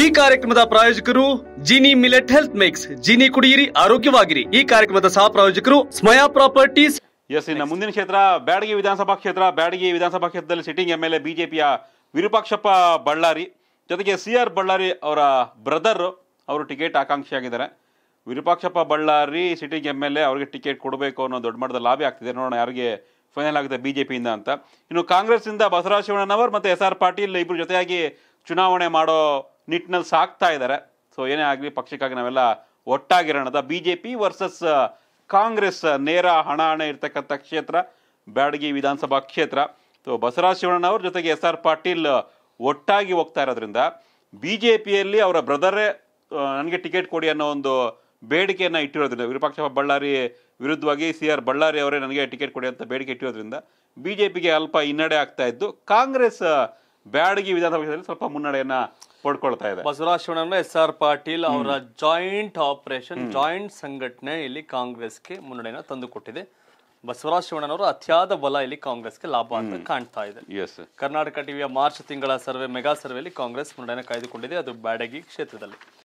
ಈ ಕಾರ್ಯಕ್ರಮದ ಪ್ರಾಯೋಜಕರು Jini millet health mix Jini ಕುಡಿಯಿರಿ ಆರೋಗ್ಯವಾಗಿರಿ ಈ ಕಾರ್ಯಕ್ರಮದ ಸಹ ಪ್ರಾಯೋಜಕರು ಸ್ಮಯಾ ಪ್ರಾಪರ್ಟೀಸ್ ಎಸ್ ಇನ್ನು ಮುಂದಿನ ಕ್ಷೇತ್ರ ಬ್ಯಾಡಗಿ ವಿಧಾನಸಭಾ ಕ್ಷೇತ್ರ ಬ್ಯಾಡಗಿ ವಿಧಾನಸಭಾ ಕ್ಷೇತ್ರದಲ್ಲಿ ಸಿಟ್ಟಿಂಗ್ ಎಂ ಎಲ್ ಎ ಬಿಜೆಪಿಯ ವಿರೂಪಾಕ್ಷಪ್ಪ ಬಳ್ಳಾರಿ ಜೊತೆಗೆ ಸಿ ಆರ್ ಬಳ್ಳಾರಿ ಅವರ ಬ್ರದರ್ ಅವರು ಟಿಕೆಟ್ ಆಕಾಂಕ್ಷಿಯಾಗಿದ್ದಾರೆ Virupakshappa Ballari sitting M L A ಅವರಿಗೆ ಟಿಕೆಟ್ ಕೊಡಬೇಕು ಅನ್ನೋ ದೊಡ್ಡ ಮಟ್ಟದ ಲಾಭ ಆಗ್ತಿದೆ ನೋಡೋಣ ಯಾರಿಗೆ ಫೈನಲ್ ಆಗುತ್ತೆ ಬಿಜೆಪಿಯಿಂದ ಅಂತ ಇನ್ನು ಕಾಂಗ್ರೆಸ್ಸಿಂದ ಬಸವರಾಜ ಶಿವಣ್ಣನವರ್ ಮತ್ತು ಎಸ್ ಆರ್ ಪಾಟೀಲ್ ಇಬ್ಬರು ಜೊತೆಯಾಗಿ ಚುನಾವಣೆ ಮಾಡೋ ನಿಟ್ಟಿನಲ್ಲಿ ಸಾಕ್ತಾ ಇದ್ದಾರೆ ಸೊ ಏನೇ ಆಗಲಿ ಪಕ್ಷಕ್ಕಾಗಿ ನಾವೆಲ್ಲ ಒಟ್ಟಾಗಿರೋಣದ B J P versus Congress ನೇರ ಹಣ ಹಣ ಇರ್ತಕ್ಕಂಥ ಕ್ಷೇತ್ರ ಬ್ಯಾಡಗಿ ವಿಧಾನಸಭಾ ಕ್ಷೇತ್ರ ಸೊ ಬಸವರಾಜ ಅವ್ರ ಜೊತೆಗೆ ಎಸ್ ಆರ್ ಪಾಟೀಲ್ ಒಟ್ಟಾಗಿ ಹೋಗ್ತಾ ಇರೋದ್ರಿಂದ ಬಿ ಜೆ ಪಿಯಲ್ಲಿ ಅವರ ಬ್ರದರೇ ನನಗೆ ಟಿಕೆಟ್ ಕೊಡಿ ಅನ್ನೋ ಒಂದು ಬೇಡಿಕೆಯನ್ನು ಇಟ್ಟಿರೋದ್ರಿಂದ ವಿರೂಪಾಕ್ಷ ಬಳ್ಳಾರಿ ವಿರುದ್ಧವಾಗಿ ಸಿ ಆರ್ ಬಳ್ಳಾರಿ ಅವರೇ ನನಗೆ ಟಿಕೆಟ್ ಕೊಡಿ ಅಂತ ಬೇಡಿಕೆ ಇಟ್ಟಿರೋದ್ರಿಂದ ಬಿ ಜೆ ಪಿಗೆ ಅಲ್ಪ ಹಿನ್ನಡೆ ಆಗ್ತಾ ಇದ್ದು ಕಾಂಗ್ರೆಸ್ ಬ್ಯಾಡಗಿ ವಿಧಾನಸಭೆಯಲ್ಲಿ ಸ್ವಲ್ಪ ಮುನ್ನಡೆಯನ್ನ ಪಡ್ಕೊಳ್ತಾ ಇದೆ ಬಸವರಾಜ ಎಸ್ ಆರ್ ಪಾಟೀಲ್ ಅವರ ಜಾಯಿಂಟ್ ಆಪರೇಷನ್ ಜಾಯಿಂಟ್ ಸಂಘಟನೆ ಇಲ್ಲಿ ಕಾಂಗ್ರೆಸ್ಗೆ ಮುನ್ನಡೆಯನ್ನು ತಂದುಕೊಟ್ಟಿದೆ ಬಸವರಾಜ ಶಿವಣ್ಣನವರು ಅತಿಯಾದ ಬಲ ಇಲ್ಲಿ ಕಾಂಗ್ರೆಸ್ಗೆ ಲಾಭ ಅಂತ ಕಾಣ್ತಾ ಇದೆ ಕರ್ನಾಟಕ ಟಿವಿಯ ಮಾರ್ಚ್ ತಿಂಗಳ ಸರ್ವೆ ಮೆಗಾ ಸರ್ವೆಯಲ್ಲಿ ಕಾಂಗ್ರೆಸ್ ಮುನ್ನಡೆಯನ್ನು ಕಾಯ್ದುಕೊಂಡಿದೆ ಅದು ಬ್ಯಾಡಗಿ ಕ್ಷೇತ್ರದಲ್ಲಿ